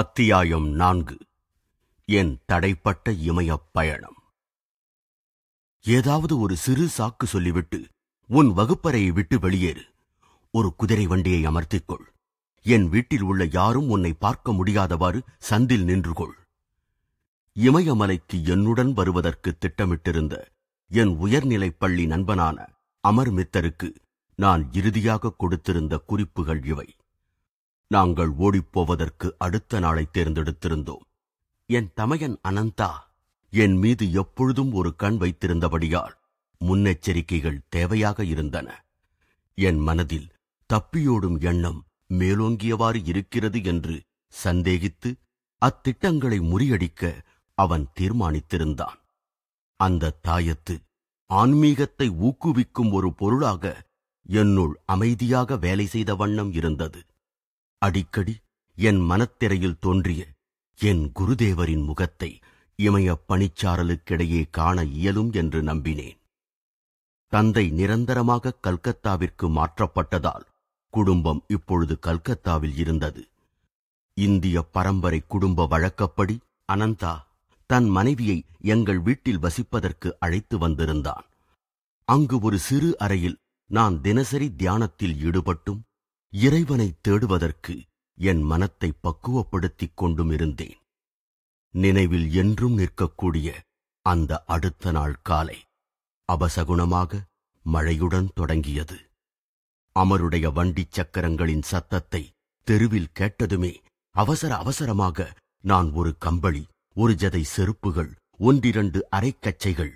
அத்தியாயம் நான்கு என் தடைப்பட்ட இமய பயணம் ஏதாவது ஒரு சிறு சாக்கு சொல்லிவிட்டு உன் வகுப்பறையை விட்டு வெளியேறு ஒரு குதிரை வண்டியை அமர்த்திக்கொள் என் வீட்டில் உள்ள யாரும் உன்னை பார்க்க முடியாதவாறு சந்தில் நின்று கொள் இமயமலைக்கு என்னுடன் வருவதற்கு திட்டமிட்டிருந்த என் உயர்நிலைப் பள்ளி நண்பனான அமர் மித்தருக்கு நான் இறுதியாக கொடுத்திருந்த குறிப்புகள் இவை நாங்கள் ஓடிப்போவதற்கு அடுத்த நாளை தேர்ந்தெடுத்திருந்தோம் என் தமையன் அனந்தா என் மீது எப்பொழுதும் ஒரு கண் வைத்திருந்தபடியால் முன்னெச்சரிக்கைகள் தேவையாக இருந்தன என் மனதில் தப்பியோடும் எண்ணம் மேலோங்கியவாறு இருக்கிறது என்று சந்தேகித்து அத்திட்டங்களை முறியடிக்க அவன் தீர்மானித்திருந்தான் அந்த தாயத்து ஆன்மீகத்தை ஊக்குவிக்கும் ஒரு பொருளாக என்னுள் அமைதியாக வேலை செய்த வண்ணம் இருந்தது அடிக்கடி என் மனத்திரையில் தோன்றிய என் குருதேவரின் முகத்தை இமய பணிச்சாரலுக்கிடையே காண இயலும் என்று நம்பினேன் தந்தை நிரந்தரமாக கல்கத்தாவிற்கு மாற்றப்பட்டதால் குடும்பம் இப்பொழுது கல்கத்தாவில் இருந்தது இந்திய பரம்பரை குடும்ப வழக்கப்படி அனந்தா தன் மனைவியை எங்கள் வீட்டில் வசிப்பதற்கு அழைத்து வந்திருந்தான் அங்கு ஒரு சிறு அறையில் நான் தினசரி தியானத்தில் ஈடுபட்டும் இறைவனை தேடுவதற்கு என் மனத்தை பக்குவப்படுத்திக் கொண்டும் இருந்தேன் நினைவில் என்றும் நிற்கக்கூடிய அந்த அடுத்த நாள் காலை அபசகுணமாக மழையுடன் தொடங்கியது அமருடைய வண்டிச் சக்கரங்களின் சத்தத்தை தெருவில் கேட்டதுமே அவசர அவசரமாக நான் ஒரு கம்பளி ஒரு ஜதை செருப்புகள் ஒன்றிரண்டு அரைக்கச்சைகள்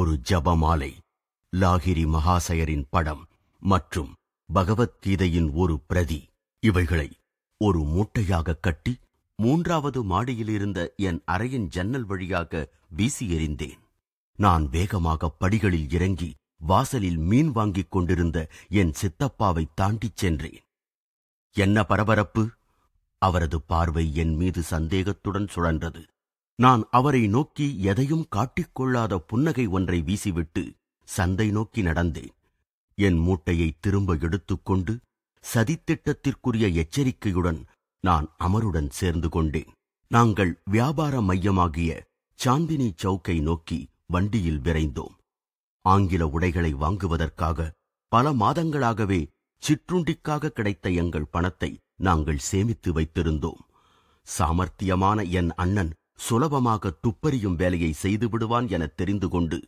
ஒரு ஜபமாலை லாகிரி மகாசயரின் படம் மற்றும் பகவத்கீதையின் ஒரு பிரதி இவைகளை ஒரு மூட்டையாக கட்டி மூன்றாவது மாடியிலிருந்த என் அறையின் ஜன்னல் வழியாக வீசி எறிந்தேன் நான் வேகமாக படிகளில் இறங்கி வாசலில் மீன் வாங்கிக் கொண்டிருந்த என் சித்தப்பாவை தாண்டிச் சென்றேன் என்ன பரபரப்பு அவரது பார்வை என் மீது சந்தேகத்துடன் சுழன்றது நான் அவரை நோக்கி எதையும் காட்டிக்கொள்ளாத புன்னகை ஒன்றை வீசிவிட்டு சந்தை நோக்கி நடந்தேன் என் மூட்டையை திரும்ப எடுத்துக்கொண்டு சதித்திட்டத்திற்குரிய எச்சரிக்கையுடன் நான் அமருடன் சேர்ந்து கொண்டேன் நாங்கள் வியாபார மையமாகிய சாந்தினி சவுக்கை நோக்கி வண்டியில் விரைந்தோம் ஆங்கில உடைகளை வாங்குவதற்காக பல மாதங்களாகவே சிற்றுண்டிக்காக கிடைத்த எங்கள் பணத்தை நாங்கள் சேமித்து வைத்திருந்தோம் சாமர்த்தியமான என் அண்ணன் சுலபமாக துப்பறியும் வேலையை செய்து விடுவான் தெரிந்து கொண்டு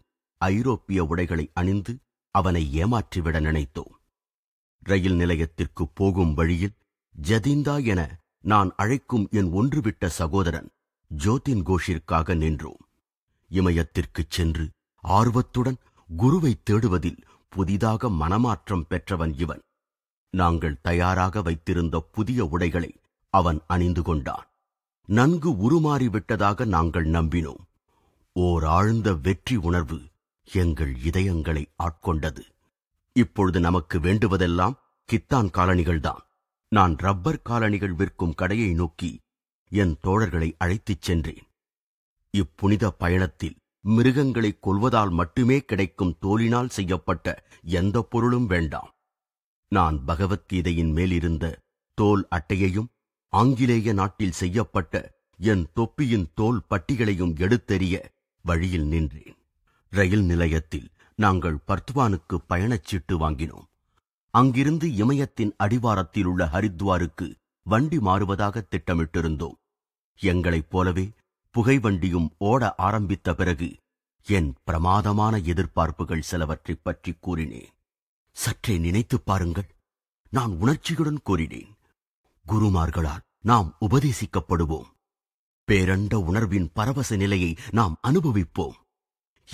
ஐரோப்பிய உடைகளை அணிந்து அவனை ஏமாற்றிவிட நினைத்தோம் ரயில் நிலையத்திற்கு போகும் வழியில் ஜதிந்தா என நான் அழைக்கும் என் ஒன்றுவிட்ட சகோதரன் ஜோதின் கோஷிற்காக நின்றோம் இமயத்திற்குச் சென்று ஆர்வத்துடன் குருவை தேடுவதில் புதிதாக மனமாற்றம் பெற்றவன் இவன் நாங்கள் தயாராக வைத்திருந்த புதிய உடைகளை அவன் அணிந்து கொண்டான் நன்கு உருமாறிவிட்டதாக நாங்கள் நம்பினோம் ஓர் ஆழ்ந்த வெற்றி உணர்வு எங்கள் இதயங்களை ஆட்கொண்டது இப்பொழுது நமக்கு வேண்டுவதெல்லாம் கித்தான் காலணிகள்தான் நான் ரப்பர் காலணிகள் விற்கும் கடையை நோக்கி என் தோழர்களை அழைத்துச் சென்றேன் இப்புனித பயணத்தில் மிருகங்களைக் கொல்வதால் மட்டுமே கிடைக்கும் தோலினால் செய்யப்பட்ட எந்த பொருளும் வேண்டாம் நான் பகவத்கீதையின் மேலிருந்த தோல் அட்டையையும் ஆங்கிலேய நாட்டில் செய்யப்பட்ட என் தொப்பியின் தோல் பட்டிகளையும் எடுத்தெறிய வழியில் நின்றேன் ரயில் நிலையத்தில் நாங்கள் பர்த்வானுக்கு பயணச்சீட்டு வாங்கினோம் அங்கிருந்து இமயத்தின் அடிவாரத்தில் உள்ள ஹரித்வாருக்கு வண்டி மாறுவதாக திட்டமிட்டிருந்தோம் எங்களைப் போலவே புகைவண்டியும் ஓட ஆரம்பித்த பிறகு என் பிரமாதமான எதிர்பார்ப்புகள் சிலவற்றைப் பற்றி கூறினேன் சற்றே நினைத்துப் பாருங்கள் நான் உணர்ச்சியுடன் கூறினேன் குருமார்களால் நாம் உபதேசிக்கப்படுவோம் பேரண்ட உணர்வின் பரவச நிலையை நாம் அனுபவிப்போம்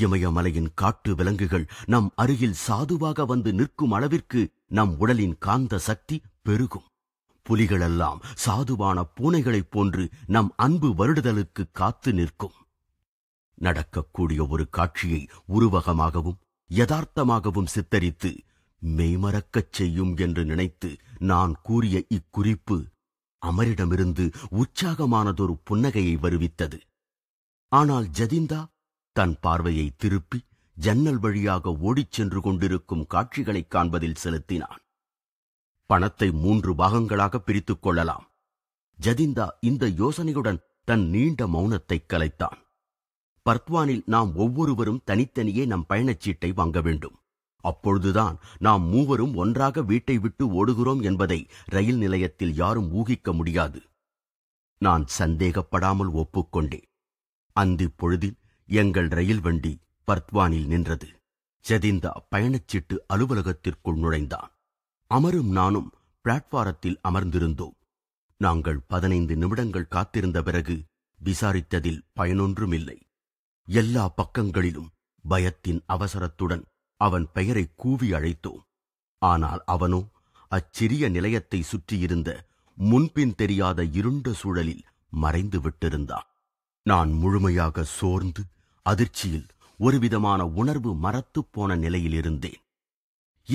இமயமலையின் காட்டு விலங்குகள் நம் அருகில் சாதுவாக வந்து நிற்கும் அளவிற்கு நம் உடலின் காந்த சக்தி பெருகும் புலிகளெல்லாம் சாதுவான பூனைகளைப் போன்று நம் அன்பு வருடுதலுக்கு காத்து நிற்கும் நடக்கக்கூடிய ஒரு காட்சியை உருவகமாகவும் யதார்த்தமாகவும் சித்தரித்து மெய்மறக்கச் செய்யும் என்று நினைத்து நான் கூறிய இக்குறிப்பு அமரிடமிருந்து உற்சாகமானதொரு புன்னகையை வருவித்தது ஆனால் ஜதிந்தா தன் பார்வையை திருப்பி ஜன்னல் வழியாக ஓடிச் சென்று கொண்டிருக்கும் காட்சிகளைக் காண்பதில் செலுத்தினான் பணத்தை மூன்று பாகங்களாக பிரித்துக் கொள்ளலாம் ஜதிந்தா இந்த யோசனையுடன் தன் நீண்ட மௌனத்தைக் கலைத்தான் பர்த்வானில் நாம் ஒவ்வொருவரும் தனித்தனியே நம் பயணச்சீட்டை வாங்க வேண்டும் அப்பொழுதுதான் நாம் மூவரும் ஒன்றாக வீட்டை விட்டு ஓடுகிறோம் என்பதை ரயில் நிலையத்தில் யாரும் ஊகிக்க முடியாது நான் சந்தேகப்படாமல் ஒப்புக்கொண்டேன் அந்தி பொழுதில் எங்கள் ரயில் வண்டி பர்த்வானில் நின்றது செதிந்தா பயணச்சீட்டு அலுவலகத்திற்குள் நுழைந்தான் அமரும் நானும் பிளாட்பாரத்தில் அமர்ந்திருந்தோம் நாங்கள் பதினைந்து நிமிடங்கள் காத்திருந்த பிறகு விசாரித்ததில் பயனொன்றுமில்லை எல்லா பக்கங்களிலும் பயத்தின் அவசரத்துடன் அவன் பெயரை கூவி அழைத்தோம் ஆனால் அவனோ அச்சிறிய நிலையத்தை சுற்றியிருந்த முன்பின் தெரியாத இருண்ட சூழலில் மறைந்து விட்டிருந்தான் நான் முழுமையாக சோர்ந்து அதிர்ச்சியில் ஒருவிதமான உணர்வு மரத்துப் போன நிலையில் இருந்தேன்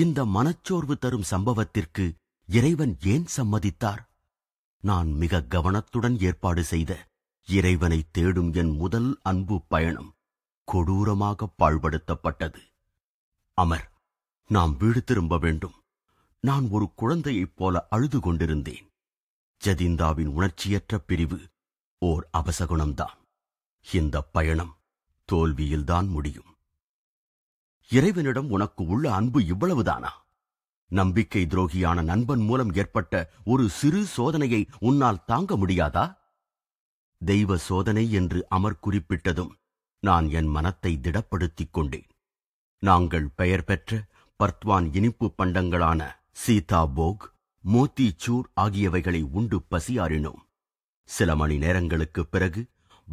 இந்த மனச்சோர்வு தரும் சம்பவத்திற்கு இறைவன் ஏன் சம்மதித்தார் நான் மிக கவனத்துடன் ஏற்பாடு செய்த இறைவனை தேடும் என் முதல் அன்பு பயணம் கொடூரமாக பாழ்படுத்தப்பட்டது அமர் நாம் வீடு திரும்ப வேண்டும் நான் ஒரு குழந்தையைப் போல அழுது கொண்டிருந்தேன் ஜதிந்தாவின் உணர்ச்சியற்ற பிரிவு ஓர் அபசகுணம்தான் இந்த பயணம் தோல்வியில்தான் முடியும் இறைவனிடம் உனக்கு உள்ள அன்பு இவ்வளவுதானா நம்பிக்கை துரோகியான நண்பன் மூலம் ஏற்பட்ட ஒரு சிறு சோதனையை உன்னால் தாங்க முடியாதா தெய்வ சோதனை என்று அமர் குறிப்பிட்டதும் நான் என் மனத்தை திடப்படுத்திக் கொண்டேன் நாங்கள் பெயர் பெற்ற பர்த்வான் இனிப்பு பண்டங்களான சீதா போக் மோத்திச்சூர் ஆகியவைகளை உண்டு பசியாறினோம் சில மணி நேரங்களுக்குப் பிறகு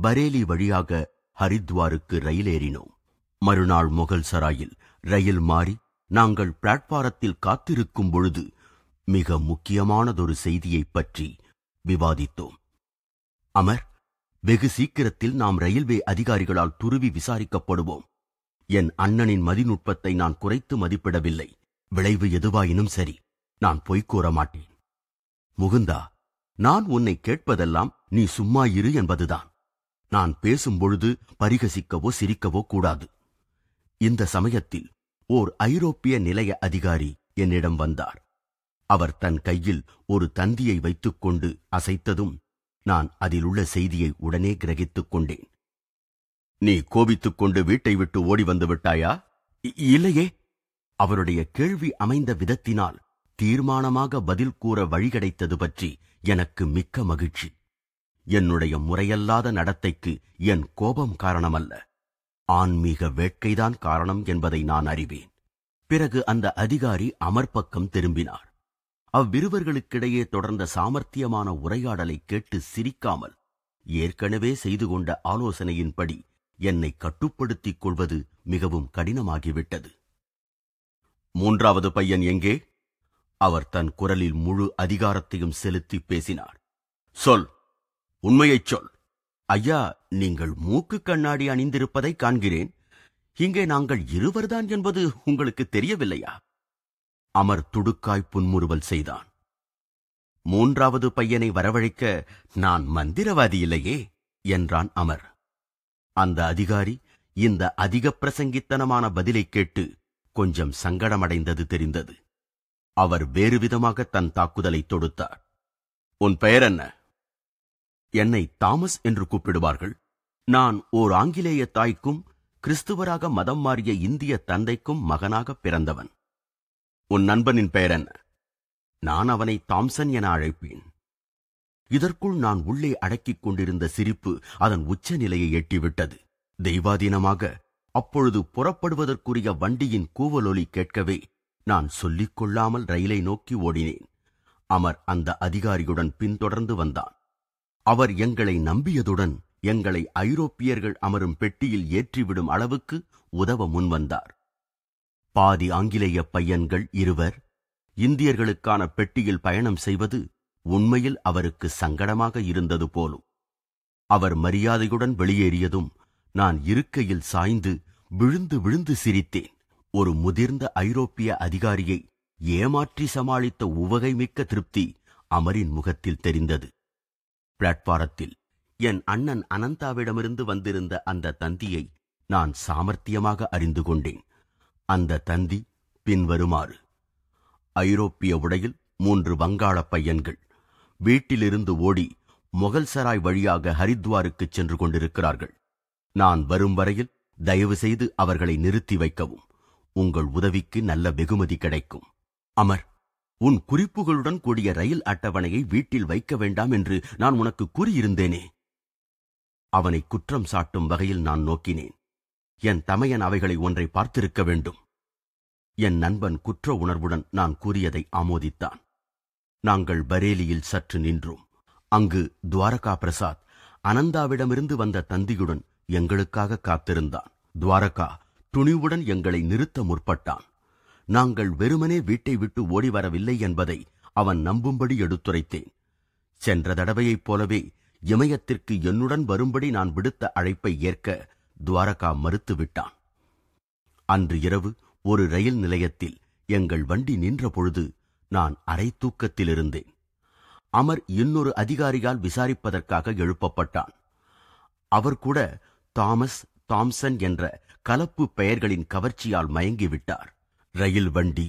பரேலி வழியாக ஹரித்வாருக்கு ரயில் ஏறினோம் மறுநாள் முகல் சராயில் ரயில் மாறி நாங்கள் பிளாட்பாரத்தில் காத்திருக்கும் பொழுது மிக முக்கியமானதொரு செய்தியைப் பற்றி விவாதித்தோம் அமர் வெகு சீக்கிரத்தில் நாம் ரயில்வே அதிகாரிகளால் துருவி விசாரிக்கப்படுவோம் என் அண்ணனின் மதிநுட்பத்தை நான் குறைத்து மதிப்பிடவில்லை விளைவு எதுவாயினும் சரி நான் பொய்க் கூற மாட்டேன் முகுந்தா நான் உன்னை கேட்பதெல்லாம் நீ சும்மா இரு என்பதுதான் நான் பேசும்பொழுது பரிகசிக்கவோ சிரிக்கவோ கூடாது இந்த சமயத்தில் ஓர் ஐரோப்பிய நிலைய அதிகாரி என்னிடம் வந்தார் அவர் தன் கையில் ஒரு தந்தியை வைத்துக்கொண்டு அசைத்ததும் நான் அதிலுள்ள செய்தியை உடனே கிரகித்துக் கொண்டேன் நீ கோபித்துக் கொண்டு வீட்டை விட்டு ஓடி வந்து விட்டாயா இல்லையே அவருடைய கேள்வி அமைந்த விதத்தினால் தீர்மானமாக பதில் கூற வழி கிடைத்தது பற்றி எனக்கு மிக்க மகிழ்ச்சி என்னுடைய முறையல்லாத நடத்தைக்கு என் கோபம் காரணமல்ல ஆன்மீக வேட்கைதான் காரணம் என்பதை நான் அறிவேன் பிறகு அந்த அதிகாரி அமர்பக்கம் திரும்பினார் அவ்விருவர்களுக்கிடையே தொடர்ந்த சாமர்த்தியமான உரையாடலை கேட்டு சிரிக்காமல் ஏற்கனவே செய்து கொண்ட ஆலோசனையின்படி என்னை கட்டுப்படுத்திக் கொள்வது மிகவும் கடினமாகிவிட்டது மூன்றாவது பையன் எங்கே அவர் தன் குரலில் முழு அதிகாரத்தையும் செலுத்தி பேசினார் சொல் உண்மையைச் சொல் ஐயா நீங்கள் மூக்கு கண்ணாடி அணிந்திருப்பதை காண்கிறேன் இங்கே நாங்கள் இருவர்தான் என்பது உங்களுக்கு தெரியவில்லையா அமர் துடுக்காய் புன்முறுவல் செய்தான் மூன்றாவது பையனை வரவழைக்க நான் மந்திரவாதி இல்லையே என்றான் அமர் அந்த அதிகாரி இந்த அதிக பிரசங்கித்தனமான பதிலை கேட்டு கொஞ்சம் சங்கடமடைந்தது தெரிந்தது அவர் வேறுவிதமாக தன் தாக்குதலை தொடுத்தார் உன் பெயர் என்ன என்னை தாமஸ் என்று கூப்பிடுவார்கள் நான் ஓர் ஆங்கிலேய தாய்க்கும் கிறிஸ்துவராக மதம் மாறிய இந்திய தந்தைக்கும் மகனாக பிறந்தவன் உன் நண்பனின் பெயர் என்ன நான் அவனை தாம்சன் என அழைப்பேன் இதற்குள் நான் உள்ளே அடக்கிக் கொண்டிருந்த சிரிப்பு அதன் உச்ச நிலையை எட்டிவிட்டது தெய்வாதீனமாக அப்பொழுது புறப்படுவதற்குரிய வண்டியின் கூவலொலி கேட்கவே நான் சொல்லிக் கொள்ளாமல் ரயிலை நோக்கி ஓடினேன் அமர் அந்த அதிகாரியுடன் பின்தொடர்ந்து வந்தான் அவர் எங்களை நம்பியதுடன் எங்களை ஐரோப்பியர்கள் அமரும் பெட்டியில் ஏற்றிவிடும் அளவுக்கு உதவ முன்வந்தார் பாதி ஆங்கிலேய பையன்கள் இருவர் இந்தியர்களுக்கான பெட்டியில் பயணம் செய்வது உண்மையில் அவருக்கு சங்கடமாக இருந்தது போலும் அவர் மரியாதையுடன் வெளியேறியதும் நான் இருக்கையில் சாய்ந்து விழுந்து விழுந்து சிரித்தேன் ஒரு முதிர்ந்த ஐரோப்பிய அதிகாரியை ஏமாற்றி சமாளித்த உவகை மிக்க திருப்தி அமரின் முகத்தில் தெரிந்தது பிளாட்பாரத்தில் என் அண்ணன் அனந்தாவிடமிருந்து வந்திருந்த அந்த தந்தியை நான் சாமர்த்தியமாக அறிந்து கொண்டேன் அந்த தந்தி பின்வருமாறு ஐரோப்பிய உடையில் மூன்று வங்காள பையன்கள் வீட்டிலிருந்து ஓடி முகல்சராய் வழியாக ஹரித்வாருக்கு சென்று கொண்டிருக்கிறார்கள் நான் வரும் வரையில் தயவு செய்து அவர்களை நிறுத்தி வைக்கவும் உங்கள் உதவிக்கு நல்ல வெகுமதி கிடைக்கும் அமர் உன் குறிப்புகளுடன் கூடிய ரயில் அட்டவணையை வீட்டில் வைக்க வேண்டாம் என்று நான் உனக்கு கூறியிருந்தேனே அவனை குற்றம் சாட்டும் வகையில் நான் நோக்கினேன் என் தமையன் அவைகளை ஒன்றை பார்த்திருக்க வேண்டும் என் நண்பன் குற்ற உணர்வுடன் நான் கூறியதை ஆமோதித்தான் நாங்கள் பரேலியில் சற்று நின்றோம் அங்கு துவாரகா பிரசாத் அனந்தாவிடமிருந்து வந்த தந்தியுடன் எங்களுக்காக காத்திருந்தான் துவாரகா துணிவுடன் எங்களை நிறுத்த முற்பட்டான் நாங்கள் வெறுமனே வீட்டை விட்டு ஓடி வரவில்லை என்பதை அவன் நம்பும்படி எடுத்துரைத்தேன் சென்ற தடவையைப் போலவே இமயத்திற்கு என்னுடன் வரும்படி நான் விடுத்த அழைப்பை ஏற்க துவாரகா மறுத்துவிட்டான் அன்று இரவு ஒரு ரயில் நிலையத்தில் எங்கள் வண்டி நின்ற பொழுது நான் அரை தூக்கத்திலிருந்தேன் அமர் இன்னொரு அதிகாரியால் விசாரிப்பதற்காக எழுப்பப்பட்டான் அவர் கூட தாமஸ் தாம்சன் என்ற கலப்பு பெயர்களின் கவர்ச்சியால் மயங்கிவிட்டார் ரயில் வண்டி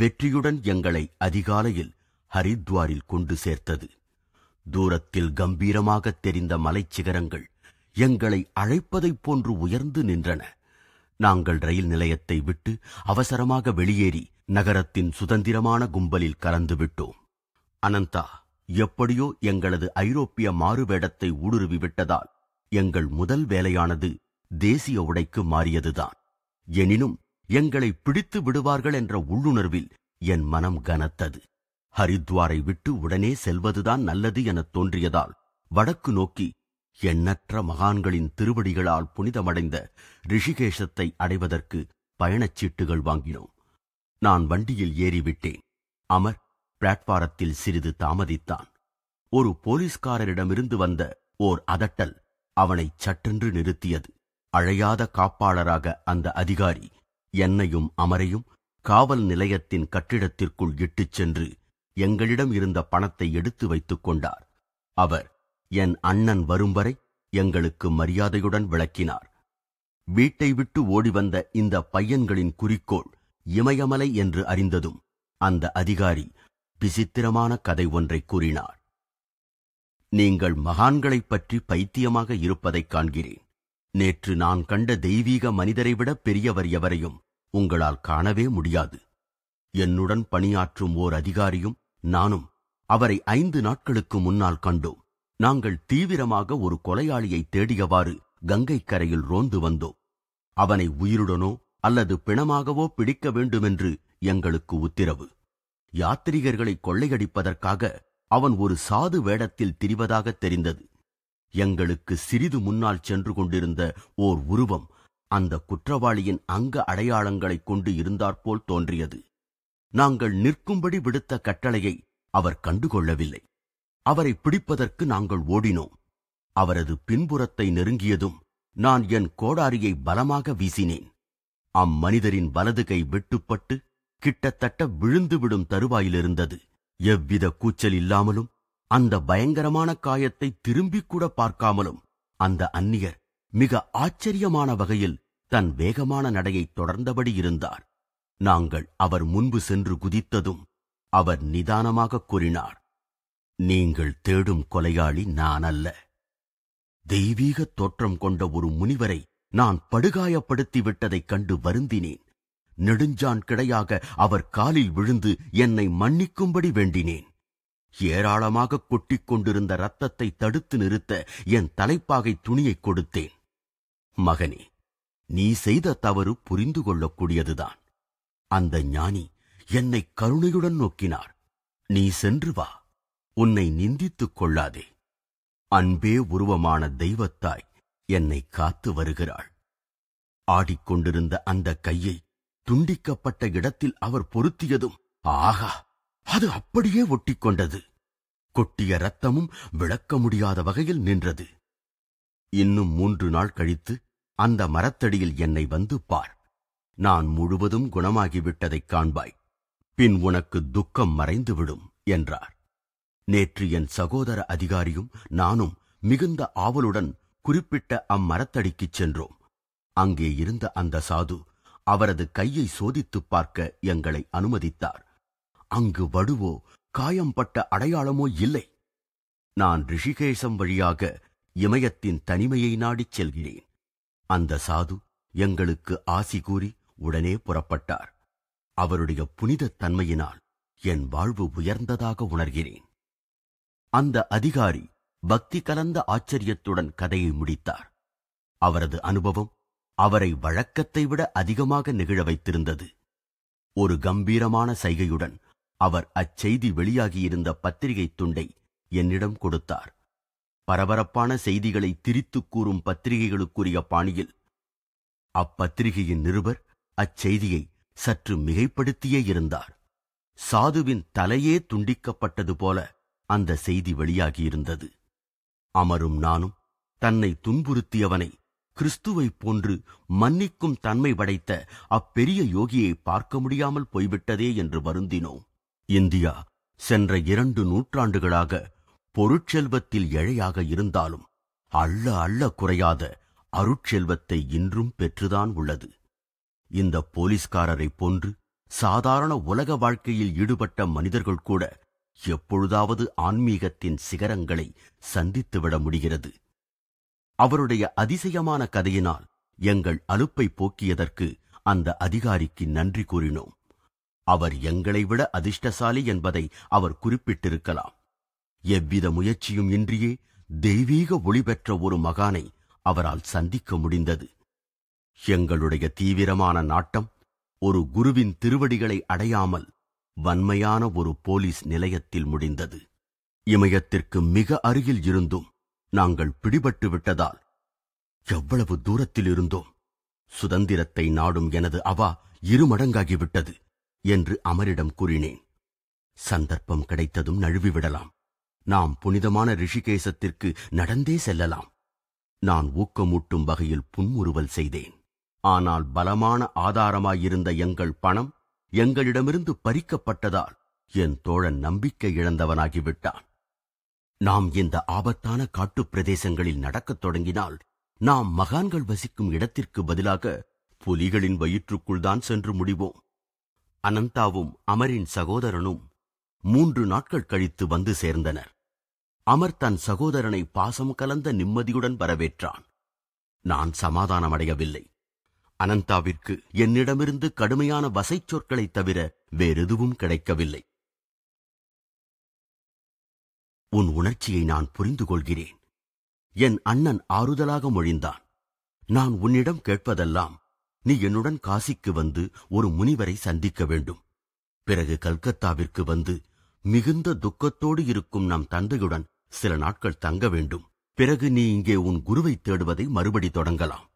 வெற்றியுடன் எங்களை அதிகாலையில் ஹரித்வாரில் கொண்டு சேர்த்தது தூரத்தில் கம்பீரமாக தெரிந்த மலைச்சிகரங்கள் எங்களை அழைப்பதைப் போன்று உயர்ந்து நின்றன நாங்கள் ரயில் நிலையத்தை விட்டு அவசரமாக வெளியேறி நகரத்தின் சுதந்திரமான கும்பலில் கலந்துவிட்டோம் அனந்தா எப்படியோ எங்களது ஐரோப்பிய மாறுவேடத்தை ஊடுருவி விட்டதால் எங்கள் முதல் வேலையானது தேசிய உடைக்கு மாறியதுதான் எனினும் எங்களை பிடித்து விடுவார்கள் என்ற உள்ளுணர்வில் என் மனம் கனத்தது ஹரித்வாரை விட்டு உடனே செல்வதுதான் நல்லது எனத் தோன்றியதால் வடக்கு நோக்கி எண்ணற்ற மகான்களின் திருவடிகளால் புனிதமடைந்த ரிஷிகேஷத்தை அடைவதற்கு பயணச்சீட்டுகள் வாங்கினோம் நான் வண்டியில் ஏறிவிட்டேன் அமர் பிளாட்பாரத்தில் சிறிது தாமதித்தான் ஒரு போலீஸ்காரரிடமிருந்து வந்த ஓர் அதட்டல் அவனை சட்டென்று நிறுத்தியது அழையாத காப்பாளராக அந்த அதிகாரி என்னையும் அமரையும் காவல் நிலையத்தின் கட்டிடத்திற்குள் இட்டுச் சென்று எங்களிடம் இருந்த பணத்தை எடுத்து வைத்துக் கொண்டார் அவர் என் அண்ணன் வரும் வரை எங்களுக்கு மரியாதையுடன் விளக்கினார் வீட்டை விட்டு ஓடிவந்த இந்த பையன்களின் குறிக்கோள் இமயமலை என்று அறிந்ததும் அந்த அதிகாரி விசித்திரமான கதை ஒன்றை கூறினார் நீங்கள் மகான்களைப் பற்றி பைத்தியமாக இருப்பதைக் காண்கிறேன் நேற்று நான் கண்ட தெய்வீக மனிதரை விட பெரியவர் எவரையும் உங்களால் காணவே முடியாது என்னுடன் பணியாற்றும் ஓர் அதிகாரியும் நானும் அவரை ஐந்து நாட்களுக்கு முன்னால் கண்டோம் நாங்கள் தீவிரமாக ஒரு கொலையாளியை தேடியவாறு கங்கைக் கரையில் ரோந்து வந்தோம் அவனை உயிருடனோ அல்லது பிணமாகவோ பிடிக்க வேண்டுமென்று எங்களுக்கு உத்தரவு யாத்திரிகர்களை கொள்ளையடிப்பதற்காக அவன் ஒரு சாது வேடத்தில் திரிவதாக தெரிந்தது எங்களுக்கு சிறிது முன்னால் சென்று கொண்டிருந்த ஓர் உருவம் அந்த குற்றவாளியின் அங்க அடையாளங்களைக் கொண்டு இருந்தாற்போல் தோன்றியது நாங்கள் நிற்கும்படி விடுத்த கட்டளையை அவர் கண்டுகொள்ளவில்லை அவரை பிடிப்பதற்கு நாங்கள் ஓடினோம் அவரது பின்புறத்தை நெருங்கியதும் நான் என் கோடாரியை பலமாக வீசினேன் அம்மனிதரின் வலது கை வெட்டுப்பட்டு கிட்டத்தட்ட விழுந்துவிடும் தருவாயிலிருந்தது எவ்வித கூச்சல் இல்லாமலும் அந்த பயங்கரமான காயத்தை திரும்பிக் கூட பார்க்காமலும் அந்த அந்நியர் மிக ஆச்சரியமான வகையில் தன் வேகமான நடையைத் தொடர்ந்தபடி இருந்தார் நாங்கள் அவர் முன்பு சென்று குதித்ததும் அவர் நிதானமாகக் கூறினார் நீங்கள் தேடும் கொலையாளி நான் அல்ல தெய்வீகத் தோற்றம் கொண்ட ஒரு முனிவரை நான் படுகாயப்படுத்தி விட்டதைக் கண்டு வருந்தினேன் நெடுஞ்சான் கிடையாக அவர் காலில் விழுந்து என்னை மன்னிக்கும்படி வேண்டினேன் ஏராளமாகக் கொட்டிக் கொண்டிருந்த ரத்தத்தை தடுத்து நிறுத்த என் தலைப்பாகை துணியைக் கொடுத்தேன் மகனே நீ செய்த தவறு புரிந்து கொள்ளக்கூடியதுதான் அந்த ஞானி என்னை கருணையுடன் நோக்கினார் நீ சென்று வா உன்னை நிந்தித்துக் கொள்ளாதே அன்பே உருவமான தெய்வத்தாய் என்னை காத்து வருகிறாள் ஆடிக்கொண்டிருந்த அந்த கையை துண்டிக்கப்பட்ட இடத்தில் அவர் பொருத்தியதும் ஆகா அது அப்படியே ஒட்டிக்கொண்டது கொட்டிய ரத்தமும் விளக்க முடியாத வகையில் நின்றது இன்னும் மூன்று நாள் கழித்து அந்த மரத்தடியில் என்னை வந்து பார் நான் முழுவதும் குணமாகிவிட்டதைக் காண்பாய் பின் உனக்கு துக்கம் மறைந்துவிடும் என்றார் நேற்று என் சகோதர அதிகாரியும் நானும் மிகுந்த ஆவலுடன் குறிப்பிட்ட அம்மரத்தடிக்குச் சென்றோம் அங்கே இருந்த அந்த சாது அவரது கையை சோதித்துப் பார்க்க எங்களை அனுமதித்தார் அங்கு வடுவோ காயம்பட்ட அடையாளமோ இல்லை நான் ரிஷிகேசம் வழியாக இமயத்தின் தனிமையை நாடிச் செல்கிறேன் அந்த சாது எங்களுக்கு ஆசி கூறி உடனே புறப்பட்டார் அவருடைய புனிதத் தன்மையினால் என் வாழ்வு உயர்ந்ததாக உணர்கிறேன் அந்த அதிகாரி பக்தி கலந்த ஆச்சரியத்துடன் கதையை முடித்தார் அவரது அனுபவம் அவரை வழக்கத்தை விட அதிகமாக நிகழ வைத்திருந்தது ஒரு கம்பீரமான சைகையுடன் அவர் அச்செய்தி வெளியாகியிருந்த பத்திரிகை துண்டை என்னிடம் கொடுத்தார் பரபரப்பான செய்திகளை திரித்துக் கூறும் பத்திரிகைகளுக்குரிய பாணியில் அப்பத்திரிகையின் நிருபர் அச்செய்தியை சற்று மிகைப்படுத்தியே இருந்தார் சாதுவின் தலையே துண்டிக்கப்பட்டது போல அந்த செய்தி வெளியாகியிருந்தது அமரும் நானும் தன்னை துன்புறுத்தியவனை கிறிஸ்துவைப் போன்று மன்னிக்கும் தன்மை படைத்த அப்பெரிய யோகியை பார்க்க முடியாமல் போய்விட்டதே என்று வருந்தினோம் இந்தியா சென்ற இரண்டு நூற்றாண்டுகளாக பொருட்செல்வத்தில் எழையாக இருந்தாலும் அள்ள அள்ள குறையாத அருட்செல்வத்தை இன்றும் பெற்றுதான் உள்ளது இந்த போலீஸ்காரரை போன்று சாதாரண உலக வாழ்க்கையில் ஈடுபட்ட மனிதர்கள் கூட எப்பொழுதாவது ஆன்மீகத்தின் சிகரங்களை சந்தித்துவிட முடிகிறது அவருடைய அதிசயமான கதையினால் எங்கள் அலுப்பை போக்கியதற்கு அந்த அதிகாரிக்கு நன்றி கூறினோம் அவர் எங்களை விட அதிர்ஷ்டசாலி என்பதை அவர் குறிப்பிட்டிருக்கலாம் எவ்வித முயற்சியும் இன்றியே தெய்வீக ஒளி பெற்ற ஒரு மகானை அவரால் சந்திக்க முடிந்தது எங்களுடைய தீவிரமான நாட்டம் ஒரு குருவின் திருவடிகளை அடையாமல் வன்மையான ஒரு போலீஸ் நிலையத்தில் முடிந்தது இமயத்திற்கு மிக அருகில் இருந்தும் நாங்கள் பிடிபட்டு விட்டதால் எவ்வளவு தூரத்தில் இருந்தோம் சுதந்திரத்தை நாடும் எனது அவா இருமடங்காகிவிட்டது என்று அமரிடம் கூறினேன் சந்தர்ப்பம் கிடைத்ததும் நழுவிவிடலாம் நாம் புனிதமான ரிஷிகேசத்திற்கு நடந்தே செல்லலாம் நான் ஊக்கமூட்டும் வகையில் புன்முறுவல் செய்தேன் ஆனால் பலமான ஆதாரமாயிருந்த எங்கள் பணம் எங்களிடமிருந்து பறிக்கப்பட்டதால் என் தோழன் நம்பிக்கை இழந்தவனாகிவிட்டான் நாம் இந்த ஆபத்தான காட்டுப் பிரதேசங்களில் நடக்கத் தொடங்கினால் நாம் மகான்கள் வசிக்கும் இடத்திற்கு பதிலாக புலிகளின் வயிற்றுக்குள் தான் சென்று முடிவோம் அனந்தாவும் அமரின் சகோதரனும் மூன்று நாட்கள் கழித்து வந்து சேர்ந்தனர் அமர் தன் சகோதரனை பாசம் கலந்த நிம்மதியுடன் வரவேற்றான் நான் சமாதானமடையவில்லை அனந்தாவிற்கு என்னிடமிருந்து கடுமையான வசை சொற்களைத் தவிர வேறெதுவும் கிடைக்கவில்லை உன் உணர்ச்சியை நான் புரிந்து கொள்கிறேன் என் அண்ணன் ஆறுதலாக மொழிந்தான் நான் உன்னிடம் கேட்பதெல்லாம் நீ என்னுடன் காசிக்கு வந்து ஒரு முனிவரை சந்திக்க வேண்டும் பிறகு கல்கத்தாவிற்கு வந்து மிகுந்த துக்கத்தோடு இருக்கும் நம் தந்தையுடன் சில நாட்கள் தங்க வேண்டும் பிறகு நீ இங்கே உன் குருவை தேடுவதை மறுபடி தொடங்கலாம்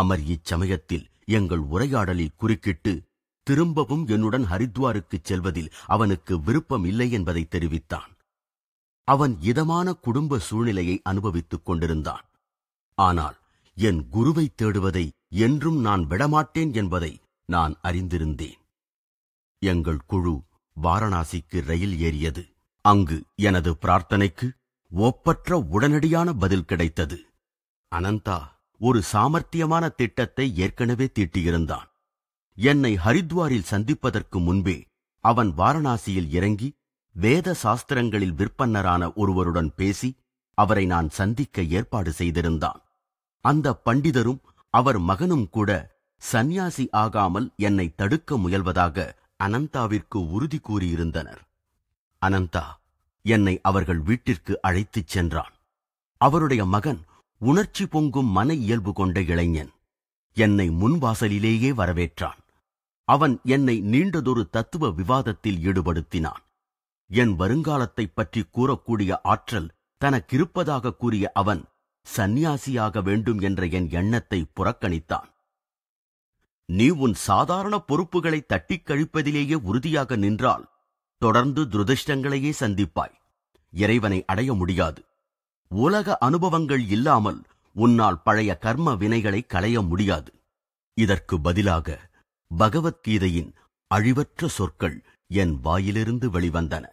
அமர் இச்சமயத்தில் எங்கள் உரையாடலில் குறுக்கிட்டு திரும்பவும் என்னுடன் ஹரித்வாருக்குச் செல்வதில் அவனுக்கு விருப்பம் இல்லை என்பதை தெரிவித்தான் அவன் இதமான குடும்ப சூழ்நிலையை அனுபவித்துக் கொண்டிருந்தான் ஆனால் என் குருவை தேடுவதை என்றும் நான் விடமாட்டேன் என்பதை நான் அறிந்திருந்தேன் எங்கள் குழு வாரணாசிக்கு ரயில் ஏறியது அங்கு எனது பிரார்த்தனைக்கு ஒப்பற்ற உடனடியான பதில் கிடைத்தது அனந்தா ஒரு சாமர்த்தியமான திட்டத்தை ஏற்கனவே தீட்டியிருந்தான் என்னை ஹரித்வாரில் சந்திப்பதற்கு முன்பே அவன் வாரணாசியில் இறங்கி வேத சாஸ்திரங்களில் விற்பன்னரான ஒருவருடன் பேசி அவரை நான் சந்திக்க ஏற்பாடு செய்திருந்தான் அந்த பண்டிதரும் அவர் மகனும் கூட சந்நியாசி ஆகாமல் என்னை தடுக்க முயல்வதாக அனந்தாவிற்கு உறுதி கூறியிருந்தனர் அனந்தா என்னை அவர்கள் வீட்டிற்கு அழைத்துச் சென்றான் அவருடைய மகன் உணர்ச்சி பொங்கும் மன இயல்பு கொண்ட இளைஞன் என்னை முன்வாசலிலேயே வரவேற்றான் அவன் என்னை நீண்டதொரு தத்துவ விவாதத்தில் ஈடுபடுத்தினான் என் வருங்காலத்தைப் பற்றி கூறக்கூடிய ஆற்றல் தனக்கிருப்பதாக கூறிய அவன் சந்நியாசியாக வேண்டும் என்ற என் எண்ணத்தை புறக்கணித்தான் நீ உன் சாதாரண பொறுப்புகளை தட்டிக் கழிப்பதிலேயே உறுதியாக நின்றால் தொடர்ந்து துரதிருஷ்டங்களையே சந்திப்பாய் இறைவனை அடைய முடியாது உலக அனுபவங்கள் இல்லாமல் உன்னால் பழைய கர்ம வினைகளை களைய முடியாது இதற்கு பதிலாக பகவத்கீதையின் அழிவற்ற சொற்கள் என் வாயிலிருந்து வெளிவந்தன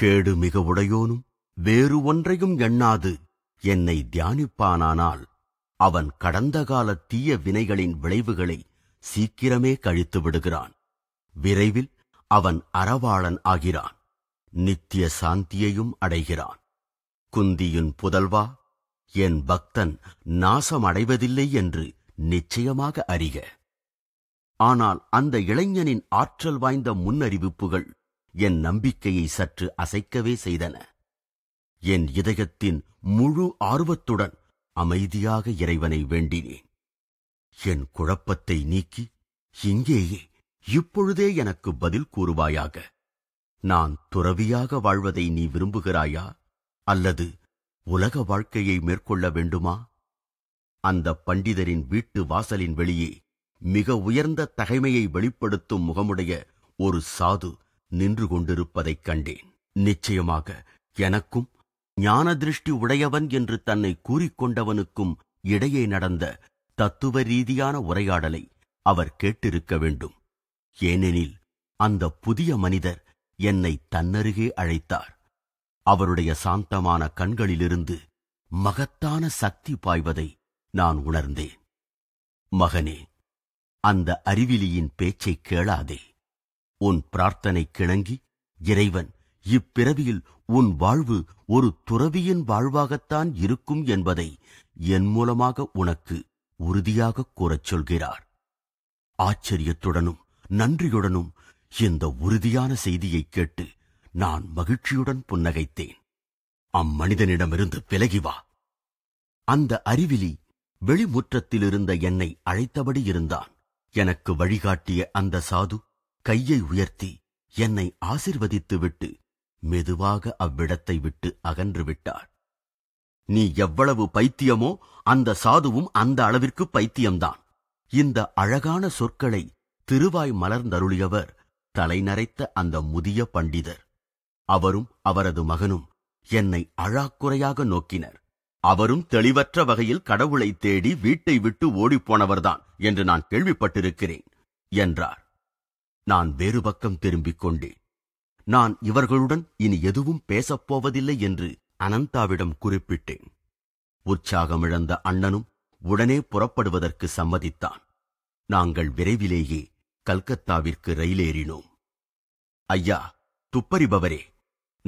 கேடு மிக உடையோனும் வேறு ஒன்றையும் எண்ணாது என்னை தியானிப்பானானால் அவன் கடந்த கால தீய வினைகளின் விளைவுகளை சீக்கிரமே கழித்து விடுகிறான் விரைவில் அவன் அறவாளன் ஆகிறான் நித்திய சாந்தியையும் அடைகிறான் குந்தியின் புதல்வா என் பக்தன் நாசம் அடைவதில்லை என்று நிச்சயமாக அறிக ஆனால் அந்த இளைஞனின் ஆற்றல் வாய்ந்த முன்னறிவிப்புகள் என் நம்பிக்கையை சற்று அசைக்கவே செய்தன என் இதயத்தின் முழு ஆர்வத்துடன் அமைதியாக இறைவனை வேண்டினேன் என் குழப்பத்தை நீக்கி இங்கேயே இப்பொழுதே எனக்கு பதில் கூறுவாயாக நான் துறவியாக வாழ்வதை நீ விரும்புகிறாயா அல்லது உலக வாழ்க்கையை மேற்கொள்ள வேண்டுமா அந்த பண்டிதரின் வீட்டு வாசலின் வெளியே மிக உயர்ந்த தகைமையை வெளிப்படுத்தும் முகமுடைய ஒரு சாது நின்று கொண்டிருப்பதைக் கண்டேன் நிச்சயமாக எனக்கும் ஞான திருஷ்டி உடையவன் என்று தன்னை கூறிக்கொண்டவனுக்கும் இடையே நடந்த தத்துவ ரீதியான உரையாடலை அவர் கேட்டிருக்க வேண்டும் ஏனெனில் அந்த புதிய மனிதர் என்னை தன்னருகே அழைத்தார் அவருடைய சாந்தமான கண்களிலிருந்து மகத்தான சக்தி பாய்வதை நான் உணர்ந்தேன் மகனே அந்த அறிவிலியின் பேச்சைக் கேளாதே உன் பிரார்த்தனை கிணங்கி இறைவன் இப்பிறவியில் உன் வாழ்வு ஒரு துறவியின் வாழ்வாகத்தான் இருக்கும் என்பதை என் மூலமாக உனக்கு உறுதியாகக் கூறச் சொல்கிறார் ஆச்சரியத்துடனும் நன்றியுடனும் இந்த உறுதியான செய்தியை கேட்டு நான் மகிழ்ச்சியுடன் புன்னகைத்தேன் அம்மனிதனிடமிருந்து விலகி வா அந்த அறிவிலி வெளிமுற்றத்திலிருந்த என்னை அழைத்தபடி இருந்தான் எனக்கு வழிகாட்டிய அந்த சாது கையை உயர்த்தி என்னை ஆசிர்வதித்துவிட்டு மெதுவாக அவ்விடத்தை விட்டு அகன்று விட்டார் நீ எவ்வளவு பைத்தியமோ அந்த சாதுவும் அந்த அளவிற்கு பைத்தியம்தான் இந்த அழகான சொற்களை திருவாய் மலர்ந்தருளியவர் தலைநரைத்த அந்த முதிய பண்டிதர் அவரும் அவரது மகனும் என்னை அழாக்குறையாக நோக்கினர் அவரும் தெளிவற்ற வகையில் கடவுளை தேடி வீட்டை விட்டு ஓடிப்போனவர்தான் என்று நான் கேள்விப்பட்டிருக்கிறேன் என்றார் நான் வேறு பக்கம் திரும்பிக் கொண்டேன் நான் இவர்களுடன் இனி எதுவும் பேசப்போவதில்லை என்று அனந்தாவிடம் குறிப்பிட்டேன் உற்சாகமிழந்த அண்ணனும் உடனே புறப்படுவதற்கு சம்மதித்தான் நாங்கள் விரைவிலேயே கல்கத்தாவிற்கு ரயிலேறினோம் ஐயா துப்பறிபவரே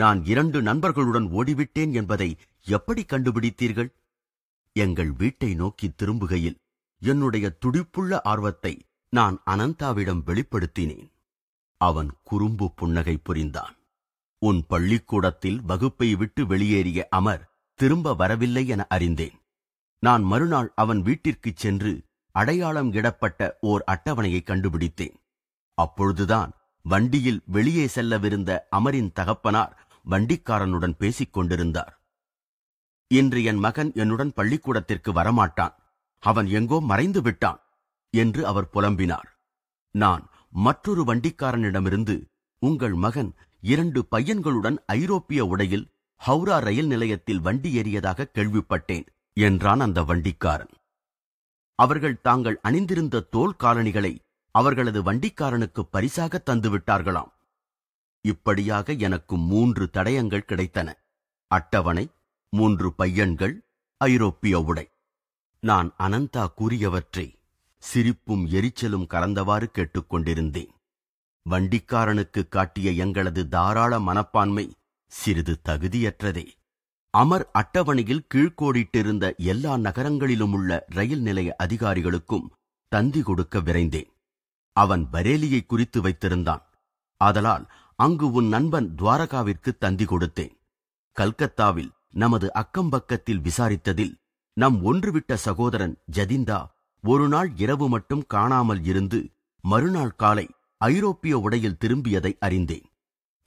நான் இரண்டு நண்பர்களுடன் ஓடிவிட்டேன் என்பதை எப்படி கண்டுபிடித்தீர்கள் எங்கள் வீட்டை நோக்கி திரும்புகையில் என்னுடைய துடிப்புள்ள ஆர்வத்தை நான் அனந்தாவிடம் வெளிப்படுத்தினேன் அவன் குறும்பு புன்னகை புரிந்தான் உன் பள்ளிக்கூடத்தில் வகுப்பை விட்டு வெளியேறிய அமர் திரும்ப வரவில்லை என அறிந்தேன் நான் மறுநாள் அவன் வீட்டிற்குச் சென்று அடையாளம் இடப்பட்ட ஓர் அட்டவணையை கண்டுபிடித்தேன் அப்பொழுதுதான் வண்டியில் வெளியே செல்லவிருந்த அமரின் தகப்பனார் வண்டிக்காரனுடன் பேசிக் கொண்டிருந்தார் இன்று என் மகன் என்னுடன் பள்ளிக்கூடத்திற்கு வரமாட்டான் அவன் எங்கோ மறைந்து விட்டான் என்று அவர் புலம்பினார் நான் மற்றொரு வண்டிக்காரனிடமிருந்து உங்கள் மகன் இரண்டு பையன்களுடன் ஐரோப்பிய உடையில் ஹவுரா ரயில் நிலையத்தில் வண்டி ஏறியதாக கேள்விப்பட்டேன் என்றான் அந்த வண்டிக்காரன் அவர்கள் தாங்கள் அணிந்திருந்த தோல் காலணிகளை அவர்களது வண்டிக்காரனுக்கு பரிசாக தந்துவிட்டார்களாம் இப்படியாக எனக்கு மூன்று தடயங்கள் கிடைத்தன அட்டவணை மூன்று பையன்கள் ஐரோப்பிய உடை நான் அனந்தா கூறியவற்றை சிரிப்பும் எரிச்சலும் கலந்தவாறு கேட்டுக்கொண்டிருந்தேன் வண்டிக்காரனுக்கு காட்டிய எங்களது தாராள மனப்பான்மை சிறிது தகுதியற்றதே அமர் அட்டவணையில் கீழ்கோடிட்டிருந்த எல்லா நகரங்களிலும் உள்ள ரயில் நிலைய அதிகாரிகளுக்கும் தந்தி கொடுக்க விரைந்தேன் அவன் பரேலியை குறித்து வைத்திருந்தான் ஆதலால் அங்கு உன் நண்பன் துவாரகாவிற்கு தந்தி கொடுத்தேன் கல்கத்தாவில் நமது அக்கம்பக்கத்தில் விசாரித்ததில் நம் ஒன்றுவிட்ட சகோதரன் ஜதிந்தா ஒரு நாள் இரவு மட்டும் காணாமல் இருந்து மறுநாள் காலை ஐரோப்பிய உடையில் திரும்பியதை அறிந்தேன்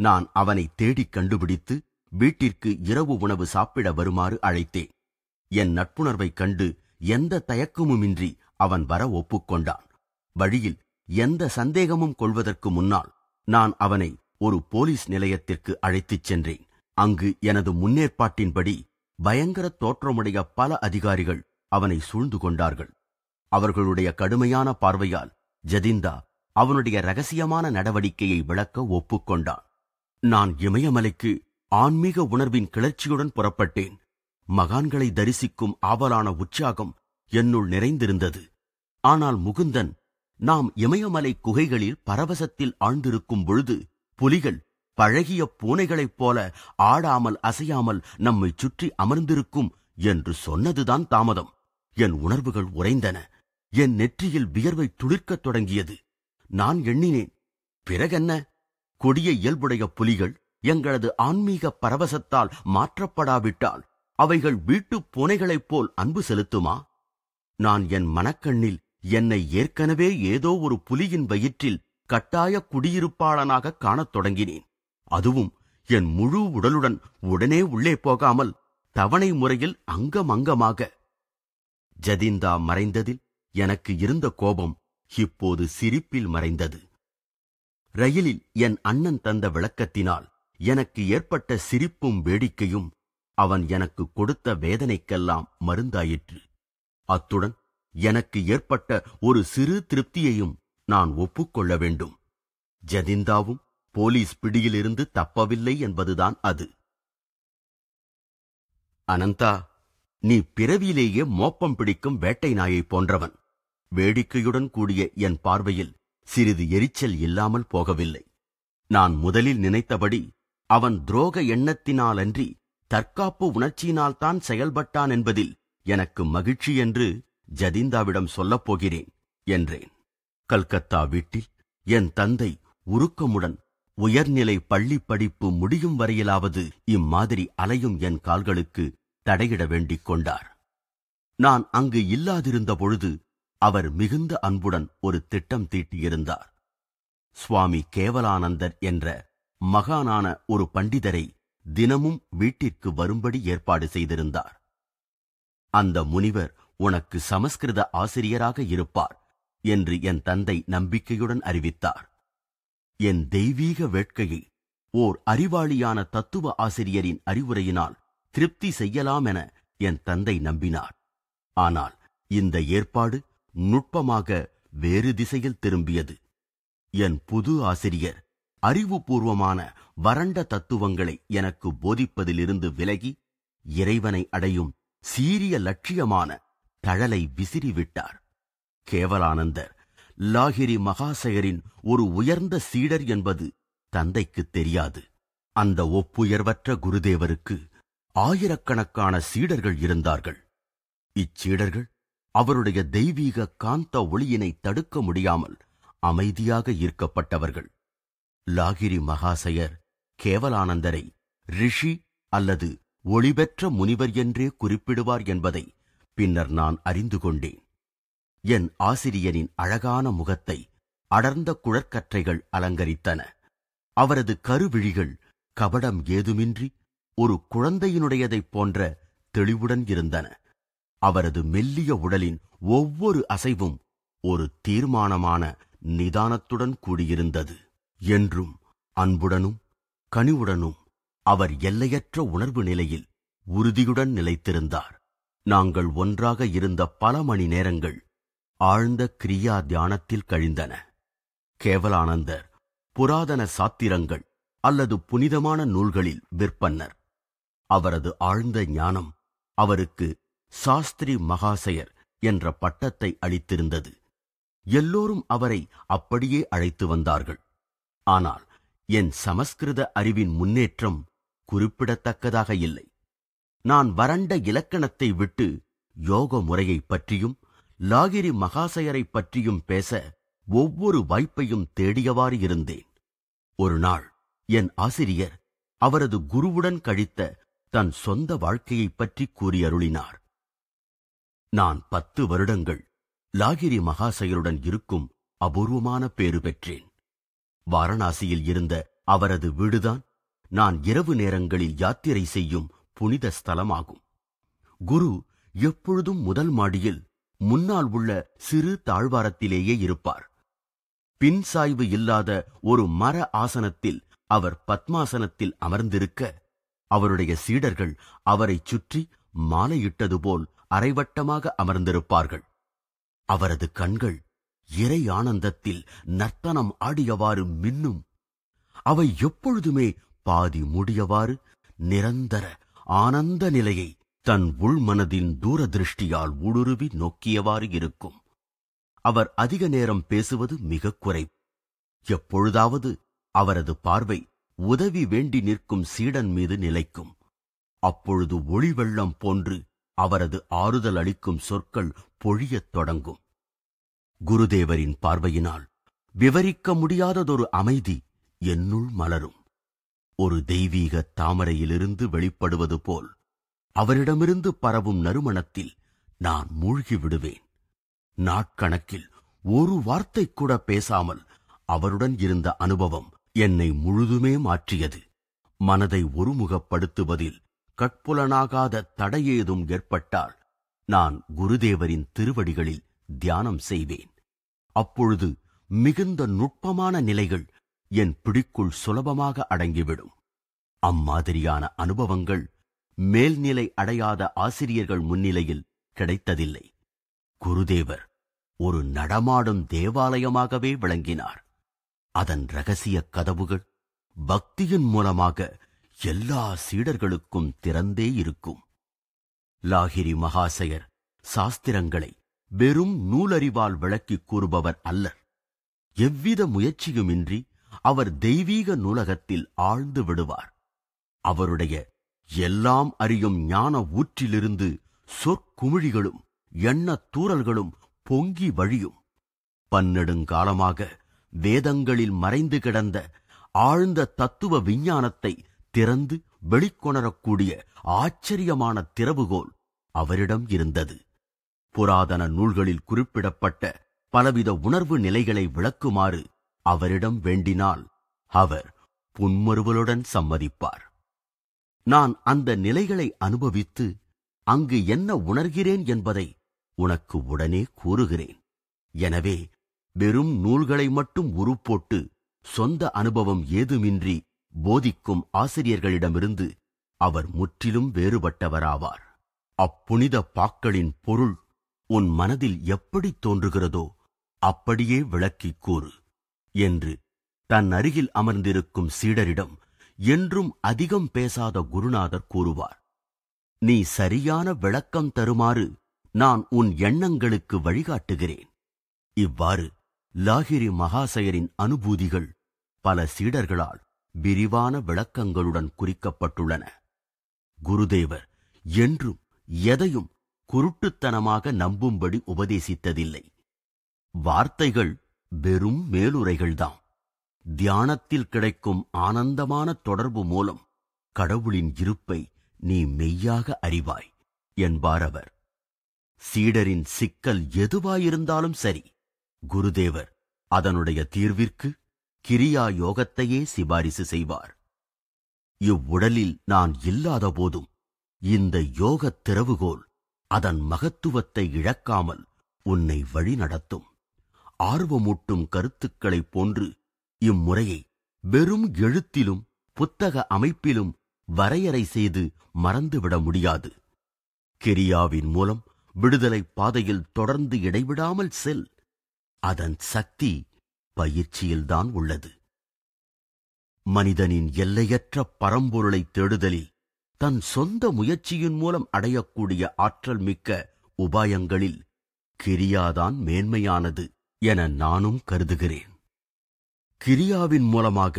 நான் அவனை தேடிக் கண்டுபிடித்து வீட்டிற்கு இரவு உணவு சாப்பிட வருமாறு அழைத்தேன் என் நட்புணர்வைக் கண்டு எந்த தயக்கமுமின்றி அவன் வர ஒப்புக்கொண்டான் வழியில் எந்த சந்தேகமும் கொள்வதற்கு முன்னால் நான் அவனை ஒரு போலீஸ் நிலையத்திற்கு அழைத்துச் சென்றேன் அங்கு எனது முன்னேற்பாட்டின்படி பயங்கர தோற்றமுடைய பல அதிகாரிகள் அவனை சூழ்ந்து கொண்டார்கள் அவர்களுடைய கடுமையான பார்வையால் ஜதிந்தா அவனுடைய ரகசியமான நடவடிக்கையை விளக்க ஒப்புக்கொண்டான் நான் இமயமலைக்கு ஆன்மீக உணர்வின் கிளர்ச்சியுடன் புறப்பட்டேன் மகான்களை தரிசிக்கும் ஆவலான உற்சாகம் என்னுள் நிறைந்திருந்தது ஆனால் முகுந்தன் நாம் இமயமலை குகைகளில் பரவசத்தில் ஆழ்ந்திருக்கும் பொழுது புலிகள் பழகிய பூனைகளைப் போல ஆடாமல் அசையாமல் நம்மை சுற்றி அமர்ந்திருக்கும் என்று சொன்னதுதான் தாமதம் என் உணர்வுகள் உறைந்தன என் நெற்றியில் வியர்வை துளிர்க்கத் தொடங்கியது நான் எண்ணினேன் பிறகென்ன கொடிய இயல்புடைய புலிகள் எங்களது ஆன்மீக பரவசத்தால் மாற்றப்படாவிட்டால் அவைகள் வீட்டுப் பூனைகளைப் போல் அன்பு செலுத்துமா நான் என் மனக்கண்ணில் என்னை ஏற்கனவே ஏதோ ஒரு புலியின் வயிற்றில் கட்டாய குடியிருப்பாளனாக காணத் தொடங்கினேன் அதுவும் என் முழு உடலுடன் உடனே உள்ளே போகாமல் தவணை முறையில் அங்கம் அங்கமாக ஜதிந்தா மறைந்ததில் எனக்கு இருந்த கோபம் இப்போது சிரிப்பில் மறைந்தது ரயிலில் என் அண்ணன் தந்த விளக்கத்தினால் எனக்கு ஏற்பட்ட சிரிப்பும் வேடிக்கையும் அவன் எனக்கு கொடுத்த வேதனைக்கெல்லாம் மருந்தாயிற்று அத்துடன் எனக்கு ஏற்பட்ட ஒரு சிறு திருப்தியையும் நான் ஒப்புக்கொள்ள வேண்டும் ஜதிந்தாவும் போலீஸ் பிடியிலிருந்து தப்பவில்லை என்பதுதான் அது அனந்தா நீ பிறவியிலேயே மோப்பம் பிடிக்கும் வேட்டை நாயை போன்றவன் வேடிக்கையுடன் கூடிய என் பார்வையில் சிறிது எரிச்சல் இல்லாமல் போகவில்லை நான் முதலில் நினைத்தபடி அவன் துரோக எண்ணத்தினாலன்றி தற்காப்பு உணர்ச்சியினால்தான் செயல்பட்டான் என்பதில் எனக்கு மகிழ்ச்சி என்று ஜதீந்தாவிடம் சொல்லப் போகிறேன் என்றேன் கல்கத்தா வீட்டில் என் தந்தை உருக்கமுடன் உயர்நிலை பள்ளி படிப்பு முடியும் வரையிலாவது இம்மாதிரி அலையும் என் கால்களுக்கு தடையிட வேண்டிக் கொண்டார் நான் அங்கு இல்லாதிருந்த பொழுது அவர் மிகுந்த அன்புடன் ஒரு திட்டம் தீட்டியிருந்தார் சுவாமி கேவலானந்தர் என்ற மகானான ஒரு பண்டிதரை தினமும் வீட்டிற்கு வரும்படி ஏற்பாடு செய்திருந்தார் அந்த முனிவர் உனக்கு சமஸ்கிருத ஆசிரியராக இருப்பார் என்று என் தந்தை நம்பிக்கையுடன் அறிவித்தார் என் தெய்வீக வேட்கையை ஓர் அறிவாளியான தத்துவ ஆசிரியரின் அறிவுரையினால் திருப்தி செய்யலாமென என் தந்தை நம்பினார் ஆனால் இந்த ஏற்பாடு நுட்பமாக வேறு திசையில் திரும்பியது என் புது ஆசிரியர் அறிவுபூர்வமான வறண்ட தத்துவங்களை எனக்கு போதிப்பதிலிருந்து விலகி இறைவனை அடையும் சீரிய லட்சியமான தழலை விசிறிவிட்டார் கேவலானந்தர் லாகிரி மகாசயரின் ஒரு உயர்ந்த சீடர் என்பது தந்தைக்கு தெரியாது அந்த ஒப்புயர்வற்ற குருதேவருக்கு ஆயிரக்கணக்கான சீடர்கள் இருந்தார்கள் இச்சீடர்கள் அவருடைய தெய்வீக காந்த ஒளியினை தடுக்க முடியாமல் அமைதியாக ஈர்க்கப்பட்டவர்கள் லாகிரி மகாசயர் கேவலானந்தரை ரிஷி அல்லது ஒளிபெற்ற முனிவர் என்றே குறிப்பிடுவார் என்பதை பின்னர் நான் அறிந்து கொண்டேன் என் ஆசிரியனின் அழகான முகத்தை அடர்ந்த குழற்கற்றைகள் அலங்கரித்தன அவரது கருவிழிகள் கபடம் ஏதுமின்றி ஒரு குழந்தையினுடையதைப் போன்ற தெளிவுடன் இருந்தன அவரது மெல்லிய உடலின் ஒவ்வொரு அசைவும் ஒரு தீர்மானமான நிதானத்துடன் கூடியிருந்தது என்றும் அன்புடனும் கனிவுடனும் அவர் எல்லையற்ற உணர்வு நிலையில் உறுதியுடன் நிலைத்திருந்தார் நாங்கள் ஒன்றாக இருந்த பல மணி நேரங்கள் ஆழ்ந்த கிரியா தியானத்தில் கழிந்தன கேவலானந்தர் புராதன சாத்திரங்கள் அல்லது புனிதமான நூல்களில் விற்பன்னர் அவரது ஆழ்ந்த ஞானம் அவருக்கு சாஸ்திரி மகாசயர் என்ற பட்டத்தை அளித்திருந்தது எல்லோரும் அவரை அப்படியே அழைத்து வந்தார்கள் ஆனால் என் சமஸ்கிருத அறிவின் முன்னேற்றம் குறிப்பிடத்தக்கதாக இல்லை நான் வறண்ட இலக்கணத்தை விட்டு யோக முறையை பற்றியும் லாகிரி மகாசயரை பற்றியும் பேச ஒவ்வொரு வாய்ப்பையும் தேடியவாறு இருந்தேன் ஒரு நாள் என் ஆசிரியர் அவரது குருவுடன் கழித்த தன் சொந்த வாழ்க்கையைப் பற்றி கூறியருளினார் நான் பத்து வருடங்கள் லாகிரி மகாசயருடன் இருக்கும் அபூர்வமான பேறு பெற்றேன் வாரணாசியில் இருந்த அவரது வீடுதான் நான் இரவு நேரங்களில் யாத்திரை செய்யும் புனித ஸ்தலமாகும் குரு எப்பொழுதும் முதல் மாடியில் முன்னால் உள்ள சிறு தாழ்வாரத்திலேயே இருப்பார் பின் சாய்வு இல்லாத ஒரு மர ஆசனத்தில் அவர் பத்மாசனத்தில் அமர்ந்திருக்க அவருடைய சீடர்கள் அவரைச் சுற்றி மாலையிட்டது போல் அரைவட்டமாக அமர்ந்திருப்பார்கள் அவரது கண்கள் இறை ஆனந்தத்தில் நர்த்தனம் ஆடியவாறு மின்னும் அவை எப்பொழுதுமே பாதி முடியவாறு நிரந்தர ஆனந்த நிலையை தன் உள்மனதின் தூர திருஷ்டியால் ஊடுருவி நோக்கியவாறு இருக்கும் அவர் அதிக நேரம் பேசுவது மிக குறை எப்பொழுதாவது அவரது பார்வை உதவி வேண்டி நிற்கும் சீடன் மீது நிலைக்கும் அப்பொழுது ஒளிவெள்ளம் போன்று அவரது ஆறுதல் அளிக்கும் சொற்கள் பொழியத் தொடங்கும் குருதேவரின் பார்வையினால் விவரிக்க முடியாததொரு அமைதி என்னுள் மலரும் ஒரு தெய்வீக தாமரையிலிருந்து வெளிப்படுவது போல் அவரிடமிருந்து பரவும் நறுமணத்தில் நான் மூழ்கி விடுவேன் நாட்கணக்கில் ஒரு வார்த்தை கூட பேசாமல் அவருடன் இருந்த அனுபவம் என்னை முழுதுமே மாற்றியது மனதை ஒருமுகப்படுத்துவதில் கட்புலனாகாத தடையேதும் ஏற்பட்டால் நான் குருதேவரின் திருவடிகளில் தியானம் செய்வேன் அப்பொழுது மிகுந்த நுட்பமான நிலைகள் என் பிடிக்குள் சுலபமாக அடங்கிவிடும் அம்மாதிரியான அனுபவங்கள் மேல்நிலை அடையாத ஆசிரியர்கள் முன்னிலையில் கிடைத்ததில்லை குருதேவர் ஒரு நடமாடும் தேவாலயமாகவே விளங்கினார் அதன் ரகசிய கதவுகள் பக்தியின் மூலமாக எல்லா சீடர்களுக்கும் திறந்தே இருக்கும் லாகிரி மகாசயர் சாஸ்திரங்களை வெறும் நூலறிவால் விளக்கிக் கூறுபவர் அல்லர் எவ்வித முயற்சியுமின்றி அவர் தெய்வீக நூலகத்தில் ஆழ்ந்து விடுவார் அவருடைய எல்லாம் அறியும் ஞான ஊற்றிலிருந்து சொற்குமிழிகளும் எண்ணத் தூரல்களும் பொங்கி வழியும் பன்னெடுங்காலமாக வேதங்களில் மறைந்து கிடந்த ஆழ்ந்த தத்துவ விஞ்ஞானத்தை திறந்து வெளிக்கொணரக்கூடிய ஆச்சரியமான திறவுகோல் அவரிடம் இருந்தது புராதன நூல்களில் குறிப்பிடப்பட்ட பலவித உணர்வு நிலைகளை விளக்குமாறு அவரிடம் வேண்டினால் அவர் புன்மறுவலுடன் சம்மதிப்பார் நான் அந்த நிலைகளை அனுபவித்து அங்கு என்ன உணர்கிறேன் என்பதை உனக்கு உடனே கூறுகிறேன் எனவே வெறும் நூல்களை மட்டும் உருப்போட்டு சொந்த அனுபவம் ஏதுமின்றி போதிக்கும் ஆசிரியர்களிடமிருந்து அவர் முற்றிலும் வேறுபட்டவராவார் அப்புனித பாக்களின் பொருள் உன் மனதில் எப்படி தோன்றுகிறதோ அப்படியே விளக்கிக் கூறு என்று தன் அருகில் அமர்ந்திருக்கும் சீடரிடம் என்றும் அதிகம் பேசாத குருநாதர் கூறுவார் நீ சரியான விளக்கம் தருமாறு நான் உன் எண்ணங்களுக்கு வழிகாட்டுகிறேன் இவ்வாறு லாகிரி மகாசயரின் அனுபூதிகள் பல சீடர்களால் விரிவான விளக்கங்களுடன் குறிக்கப்பட்டுள்ளன குருதேவர் என்றும் எதையும் குருட்டுத்தனமாக நம்பும்படி உபதேசித்ததில்லை வார்த்தைகள் வெறும் மேலுரைகள்தான் தியானத்தில் கிடைக்கும் ஆனந்தமான தொடர்பு மூலம் கடவுளின் இருப்பை நீ மெய்யாக அறிவாய் என்பார் அவர் சீடரின் சிக்கல் எதுவாயிருந்தாலும் சரி குருதேவர் அதனுடைய தீர்விற்கு கிரியா யோகத்தையே சிபாரிசு செய்வார் இவ்வுடலில் நான் இல்லாதபோதும் இந்த யோகத் திறவுகோல் அதன் மகத்துவத்தை இழக்காமல் உன்னை வழிநடத்தும் ஆர்வமூட்டும் கருத்துக்களைப் போன்று இம்முறையை வெறும் எழுத்திலும் புத்தக அமைப்பிலும் வரையறை செய்து மறந்துவிட முடியாது கெரியாவின் மூலம் விடுதலைப் பாதையில் தொடர்ந்து இடைவிடாமல் செல் அதன் சக்தி பயிற்சியில்தான் உள்ளது மனிதனின் எல்லையற்ற பரம்பொருளைத் தேடுதலில் தன் சொந்த முயற்சியின் மூலம் அடையக்கூடிய ஆற்றல் மிக்க உபாயங்களில் கிரியாதான் மேன்மையானது என நானும் கருதுகிறேன் கிரியாவின் மூலமாக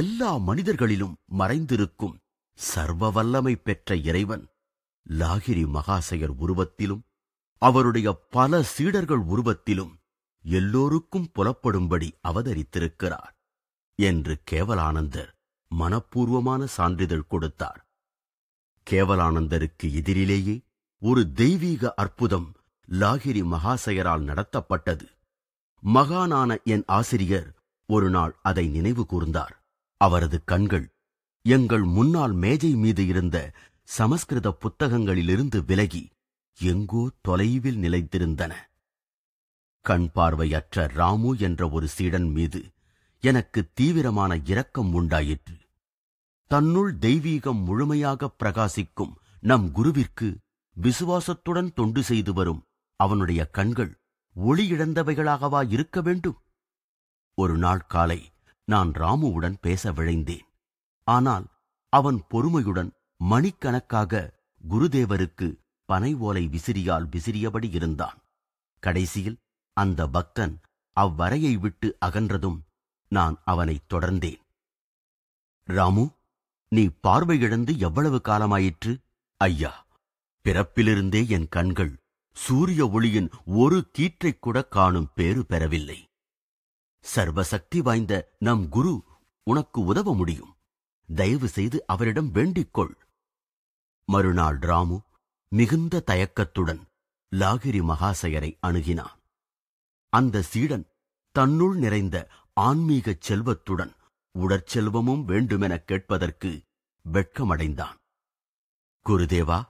எல்லா மனிதர்களிலும் மறைந்திருக்கும் சர்வ வல்லமை பெற்ற இறைவன் லாகிரி மகாசயர் உருவத்திலும் அவருடைய பல சீடர்கள் உருவத்திலும் எல்லோருக்கும் புலப்படும்படி அவதரித்திருக்கிறார் என்று கேவலானந்தர் மனப்பூர்வமான சான்றிதழ் கொடுத்தார் கேவலானந்தருக்கு எதிரிலேயே ஒரு தெய்வீக அற்புதம் லாகிரி மகாசயரால் நடத்தப்பட்டது மகானான என் ஆசிரியர் ஒருநாள் அதை நினைவு கூர்ந்தார் அவரது கண்கள் எங்கள் முன்னால் மேஜை மீது இருந்த சமஸ்கிருத புத்தகங்களிலிருந்து விலகி எங்கோ தொலைவில் நிலைத்திருந்தன கண் பார்வையற்ற ராமு என்ற ஒரு சீடன் மீது எனக்கு தீவிரமான இரக்கம் உண்டாயிற்று தன்னுள் தெய்வீகம் முழுமையாக பிரகாசிக்கும் நம் குருவிற்கு விசுவாசத்துடன் தொண்டு செய்து வரும் அவனுடைய கண்கள் ஒளி இழந்தவைகளாகவா இருக்க வேண்டும் ஒரு நாள் காலை நான் ராமுவுடன் பேச விழைந்தேன் ஆனால் அவன் பொறுமையுடன் மணிக்கணக்காக குருதேவருக்கு பனை ஓலை விசிறியால் விசிறியபடி இருந்தான் கடைசியில் அந்த பக்தன் அவ்வரையை விட்டு அகன்றதும் நான் அவனைத் தொடர்ந்தேன் ராமு நீ பார்வை இழந்து எவ்வளவு காலமாயிற்று ஐயா பிறப்பிலிருந்தே என் கண்கள் சூரிய ஒளியின் ஒரு கீற்றைக் கூட காணும் பேறு பெறவில்லை சர்வசக்தி வாய்ந்த நம் குரு உனக்கு உதவ முடியும் தயவு செய்து அவரிடம் வேண்டிக்கொள் மறுநாள் ராமு மிகுந்த தயக்கத்துடன் லாகிரி மகாசயரை அணுகினான் அந்த சீடன் தன்னுள் நிறைந்த ஆன்மீகச் செல்வத்துடன் உடற்செல்வமும் வேண்டுமெனக் கேட்பதற்கு வெட்கமடைந்தான் குருதேவா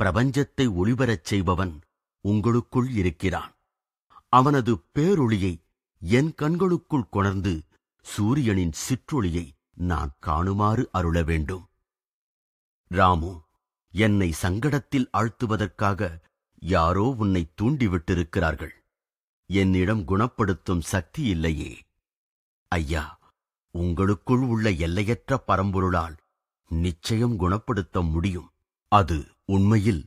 பிரபஞ்சத்தை ஒளிபரச் செய்பவன் உங்களுக்குள் இருக்கிறான் அவனது பேரொளியை என் கண்களுக்குள் கொணர்ந்து சூரியனின் சிற்றொளியை நான் காணுமாறு அருள வேண்டும் ராமு என்னை சங்கடத்தில் ஆழ்த்துவதற்காக யாரோ உன்னை தூண்டிவிட்டிருக்கிறார்கள் என்னிடம் குணப்படுத்தும் சக்தி இல்லையே ஐயா உங்களுக்குள் உள்ள எல்லையற்ற பரம்பொருளால் நிச்சயம் குணப்படுத்த முடியும் அது உண்மையில்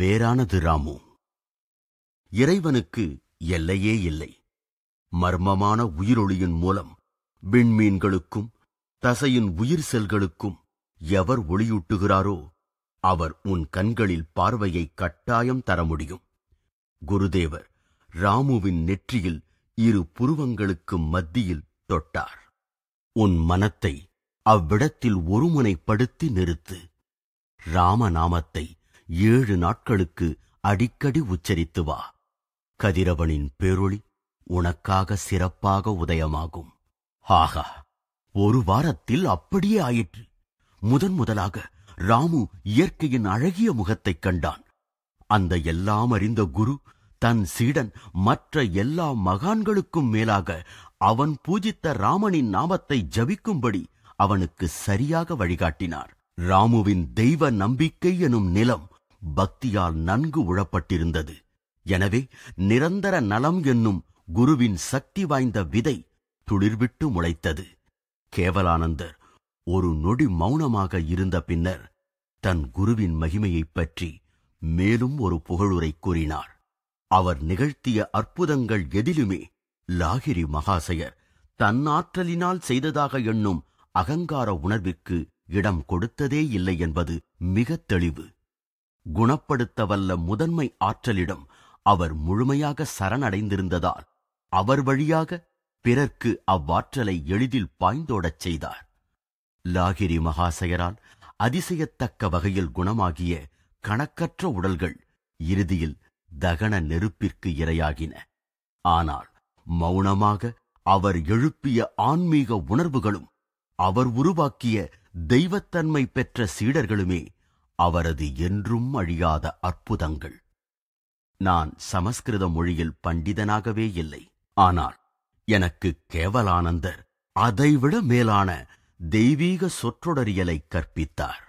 வேறானது ராமு இறைவனுக்கு எல்லையே இல்லை மர்மமான உயிரொளியின் மூலம் விண்மீன்களுக்கும் தசையின் உயிர் செல்களுக்கும் எவர் ஒளியூட்டுகிறாரோ அவர் உன் கண்களில் பார்வையை கட்டாயம் தர முடியும் குருதேவர் ராமுவின் நெற்றியில் இரு புருவங்களுக்கு மத்தியில் தொட்டார் உன் மனத்தை அவ்விடத்தில் ஒருமுனைப்படுத்தி நிறுத்து ராமநாமத்தை ஏழு நாட்களுக்கு அடிக்கடி உச்சரித்து வா கதிரவனின் பேரொளி உனக்காக சிறப்பாக உதயமாகும் ஆகா ஒரு வாரத்தில் அப்படியே ஆயிற்று முதன் முதலாக ராமு இயற்கையின் அழகிய முகத்தைக் கண்டான் அந்த எல்லாம் அறிந்த குரு தன் சீடன் மற்ற எல்லா மகான்களுக்கும் மேலாக அவன் பூஜித்த ராமனின் நாமத்தை ஜபிக்கும்படி அவனுக்கு சரியாக வழிகாட்டினார் ராமுவின் தெய்வ நம்பிக்கை எனும் நிலம் பக்தியால் நன்கு உழப்பட்டிருந்தது எனவே நிரந்தர நலம் என்னும் குருவின் சக்தி வாய்ந்த விதை துளிர்விட்டு முளைத்தது கேவலானந்தர் ஒரு நொடி மௌனமாக இருந்த பின்னர் தன் குருவின் மகிமையைப் பற்றி மேலும் ஒரு புகழுரை கூறினார் அவர் நிகழ்த்திய அற்புதங்கள் எதிலுமே லாகிரி மகாசயர் தன்னாற்றலினால் செய்ததாக எண்ணும் அகங்கார உணர்விற்கு இடம் கொடுத்ததே இல்லை என்பது மிக தெளிவு குணப்படுத்த வல்ல முதன்மை ஆற்றலிடம் அவர் முழுமையாக சரணடைந்திருந்ததால் அவர் வழியாக பிறர்க்கு அவ்வாற்றலை எளிதில் பாய்ந்தோடச் செய்தார் லாகிரி மகாசயரால் அதிசயத்தக்க வகையில் குணமாகிய கணக்கற்ற உடல்கள் இறுதியில் தகன நெருப்பிற்கு இரையாகின ஆனால் மௌனமாக அவர் எழுப்பிய ஆன்மீக உணர்வுகளும் அவர் உருவாக்கிய தெய்வத்தன்மை பெற்ற சீடர்களுமே அவரது என்றும் அழியாத அற்புதங்கள் நான் சமஸ்கிருத மொழியில் பண்டிதனாகவே இல்லை ஆனால் எனக்கு கேவலானந்தர் அதைவிட மேலான தெய்வீக சொற்றொடரியலை கற்பித்தார்